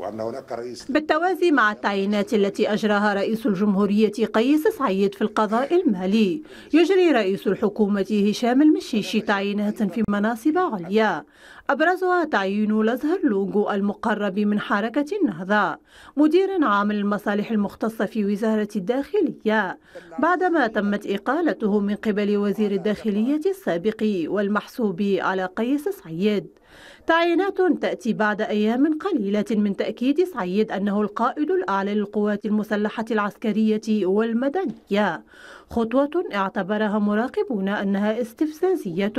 وأن هناك رئيس بالتوازي مع التعيينات التي أجراها رئيس الجمهورية قيس سعيد في القضاء المالي يجري رئيس الحكومة هشام المشيشي تعيينات في مناصب عليا أبرزها تعيين الأزهر لوغو المقرب من حركة النهضة مديرا عام المصالح المختصة في وزارة الداخلية بعدما تمت إقالته من قبل وزير الداخلية السابق والمحسوب على قيس سعيد تعيينات تأتي بعد أيام قليلة من تأكيد سعيد أنه القائد الأعلى للقوات المسلحة العسكرية والمدنية خطوة اعتبرها مراقبون أنها استفزازية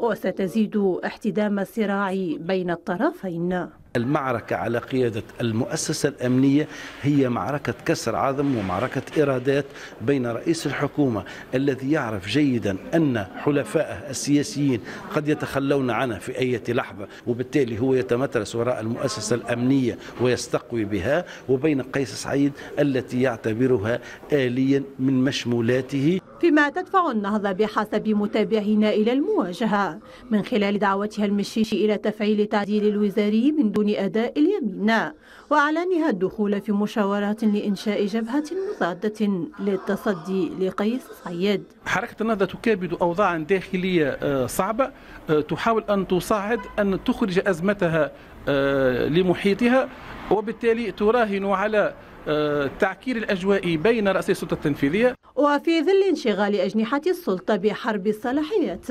وستزيد احتدام الصراع بين الطرفين المعركة على قيادة المؤسسة الأمنية هي معركة كسر عظم ومعركة إرادات بين رئيس الحكومة الذي يعرف جيدا أن حلفائه السياسيين قد يتخلون عنه في أي لحظة وبالتالي هو يتمترس وراء المؤسسة الأمنية ويستقوي بها وبين قيس سعيد التي يعتبرها آليا من مشمولاته فيما تدفع النهضة بحسب متابعينا إلى المواجهة من خلال دعوتها المشيش إلى تفعيل تعديل الوزاري من دون أداء اليمين وإعلانها الدخول في مشاورات لإنشاء جبهة مضادة للتصدي لقيس سعيد حركة النهضة تكابد أوضاعا داخلية آه، صعبة آه، تحاول أن تصعد أن تخرج أزمتها آه، لمحيطها وبالتالي تراهن على التعكير الأجوائي بين رأسي السلطة التنفيذية وفي ظل انشغال أجنحة السلطة بحرب الصلاحيات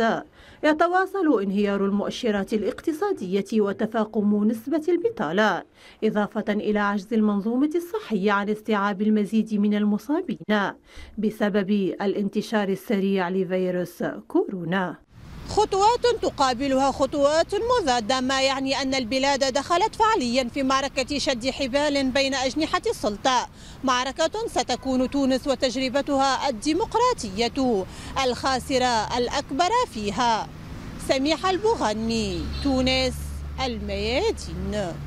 يتواصل انهيار المؤشرات الاقتصادية وتفاقم نسبة البطالة إضافة إلى عجز المنظومة الصحية عن استيعاب المزيد من المصابين بسبب الانتشار السريع لفيروس كورونا خطوات تقابلها خطوات مضادة ما يعني أن البلاد دخلت فعليا في معركة شد حبال بين أجنحة السلطة معركة ستكون تونس وتجربتها الديمقراطية الخاسرة الأكبر فيها سميحة البغني تونس الميادين